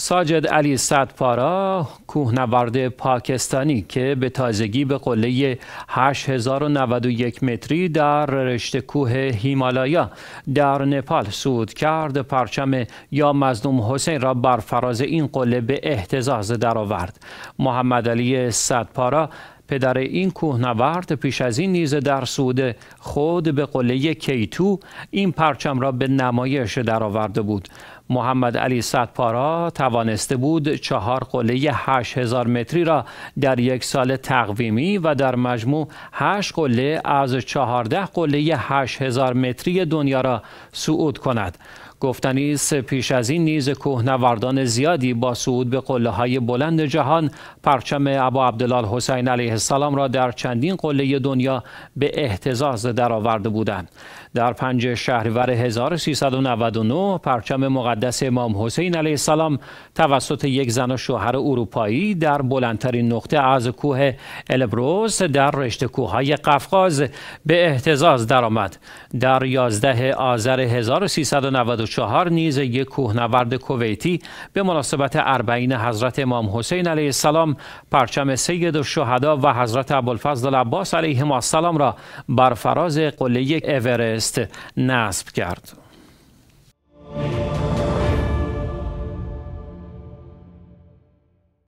ساجد علی صدپارا کوهنورد پاکستانی که به تازگی به قله 8091 متری در رشته کوه هیمالایا در نپال صعود کرد پرچم یا مظلوم حسین را بر فراز این قله به احتزاز درآورد محمد علی صدپارا پدر این کوهنورد پیش از این نیز در سود خود به قله کیتو این پرچم را به نمایش درآورده بود محمد علی صدپارا توانسته بود چهار قله 8000 متری را در یک سال تقویمی و در مجموع 8 قله از 14 قله 8000 متری دنیا را صعود کند. گفتنی است پیش از این نیز کوهنوردان زیادی با صعود به قله های بلند جهان پرچم ابا عبدالله حسین علیه السلام را در چندین قله دنیا به احتزاز درآورده بودند در پنج شهریور 1399 پرچم مقدس مقدس امام حسین علیه السلام توسط یک زن و شوهر اروپایی در بلندترین نقطه از کوه البروس در رشته کوههای قفقاز به احتزاز درآمد در 11 آذر 1394 نیز یک کوهنورد کویتی به مناسبت اربعین حضرت امام حسین علیه السلام پرچم سید و شهدا و حضرت ابوالفضل عباس علیهم السلام را بر فراز قله اورست نصب کرد.